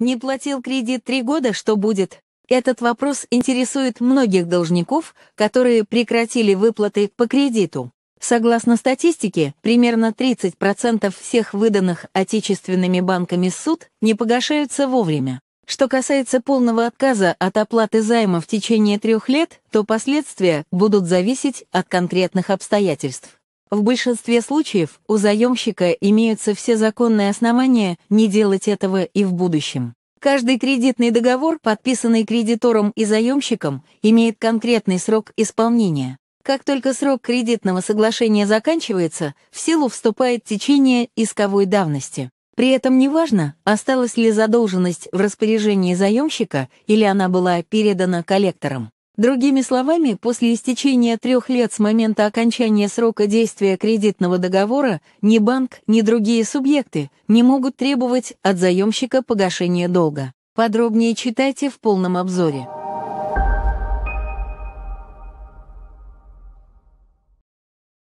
Не платил кредит три года, что будет? Этот вопрос интересует многих должников, которые прекратили выплаты по кредиту. Согласно статистике, примерно 30% всех выданных отечественными банками суд не погашаются вовремя. Что касается полного отказа от оплаты займа в течение трех лет, то последствия будут зависеть от конкретных обстоятельств. В большинстве случаев у заемщика имеются все законные основания не делать этого и в будущем. Каждый кредитный договор, подписанный кредитором и заемщиком, имеет конкретный срок исполнения. Как только срок кредитного соглашения заканчивается, в силу вступает течение исковой давности. При этом неважно, осталась ли задолженность в распоряжении заемщика или она была передана коллекторам. Другими словами, после истечения трех лет с момента окончания срока действия кредитного договора ни банк, ни другие субъекты не могут требовать от заемщика погашения долга. Подробнее читайте в полном обзоре.